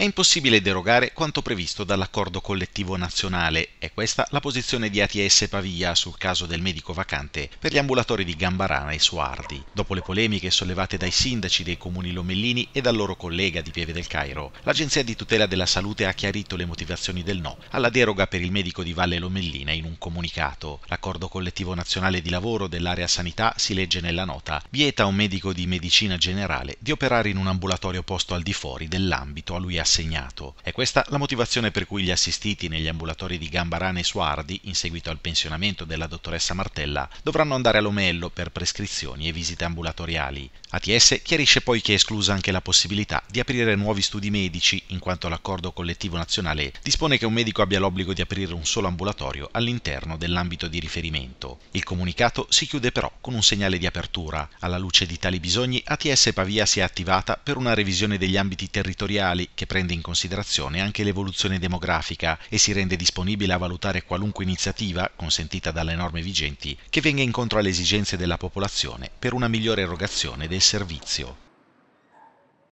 È impossibile derogare quanto previsto dall'accordo collettivo nazionale. È questa la posizione di ATS Pavia sul caso del medico vacante per gli ambulatori di Gambarana e Suardi, dopo le polemiche sollevate dai sindaci dei comuni lomellini e dal loro collega di Pieve del Cairo. L'Agenzia di tutela della salute ha chiarito le motivazioni del no alla deroga per il medico di Valle Lomellina in un comunicato. L'accordo collettivo nazionale di lavoro dell'area sanità, si legge nella nota, vieta a un medico di medicina generale di operare in un ambulatorio posto al di fuori dell'ambito a lui assegnato assegnato. È questa la motivazione per cui gli assistiti negli ambulatori di Gambarana e Suardi, in seguito al pensionamento della dottoressa Martella, dovranno andare all'omello per prescrizioni e visite ambulatoriali. ATS chiarisce poi che è esclusa anche la possibilità di aprire nuovi studi medici, in quanto l'accordo collettivo nazionale dispone che un medico abbia l'obbligo di aprire un solo ambulatorio all'interno dell'ambito di riferimento. Il comunicato si chiude però con un segnale di apertura. Alla luce di tali bisogni, ATS Pavia si è attivata per una revisione degli ambiti territoriali che prende in considerazione anche l'evoluzione demografica e si rende disponibile a valutare qualunque iniziativa, consentita dalle norme vigenti, che venga incontro alle esigenze della popolazione per una migliore erogazione del servizio.